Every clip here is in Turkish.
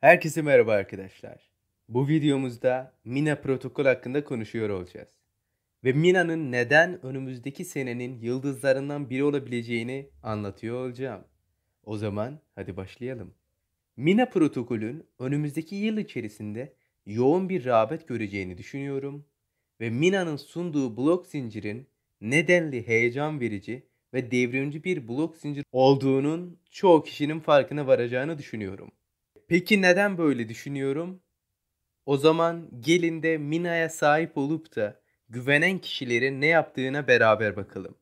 Herkese merhaba arkadaşlar. Bu videomuzda Mina protokol hakkında konuşuyor olacağız. Ve Mina'nın neden önümüzdeki senenin yıldızlarından biri olabileceğini anlatıyor olacağım. O zaman hadi başlayalım. Mina protokolün önümüzdeki yıl içerisinde yoğun bir rağbet göreceğini düşünüyorum ve Mina'nın sunduğu blok zincirin nedenli heyecan verici ve devrimci bir blok zincir olduğunun çoğu kişinin farkına varacağını düşünüyorum peki neden böyle düşünüyorum? O zaman gelin de Mina'ya sahip olup da güvenen kişilerin ne yaptığına beraber bakalım.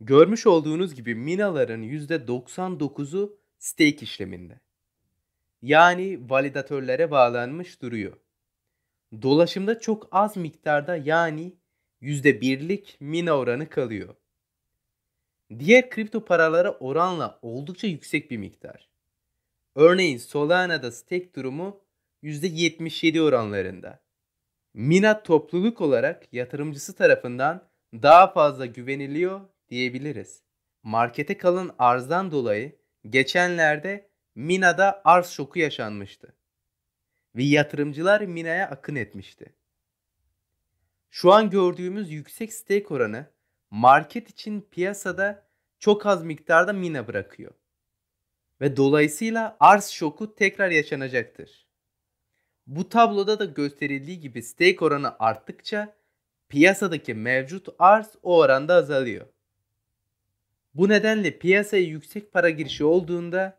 Görmüş olduğunuz gibi minaların %99'u stake işleminde. Yani validatörlere bağlanmış duruyor. Dolaşımda çok az miktarda yani %1'lik mina oranı kalıyor. Diğer kripto paralara oranla oldukça yüksek bir miktar. Örneğin Solana'da stake durumu %77 oranlarında. Mina topluluk olarak yatırımcısı tarafından daha fazla güveniliyor diyebiliriz. Markete kalın arzdan dolayı geçenlerde Mina'da arz şoku yaşanmıştı. Ve yatırımcılar Mina'ya akın etmişti. Şu an gördüğümüz yüksek stake oranı market için piyasada çok az miktarda Mina bırakıyor ve dolayısıyla arz şoku tekrar yaşanacaktır. Bu tabloda da gösterildiği gibi stake oranı arttıkça piyasadaki mevcut arz o oranda azalıyor. Bu nedenle piyasaya yüksek para girişi olduğunda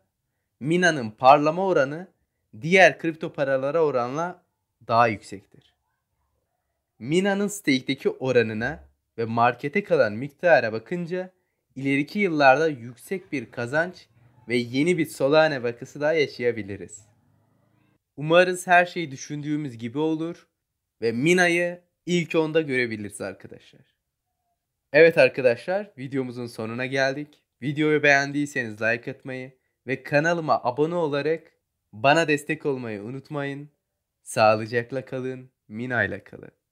Mina'nın parlama oranı diğer kripto paralara oranla daha yüksektir. Mina'nın stake'deki oranına ve markete kalan miktara bakınca ileriki yıllarda yüksek bir kazanç ve yeni bir Solana vakası daha yaşayabiliriz. Umarız her şey düşündüğümüz gibi olur ve Mina'yı ilk onda görebiliriz arkadaşlar. Evet arkadaşlar videomuzun sonuna geldik. Videoyu beğendiyseniz like atmayı ve kanalıma abone olarak bana destek olmayı unutmayın. Sağlıcakla kalın, Mina'yla kalın.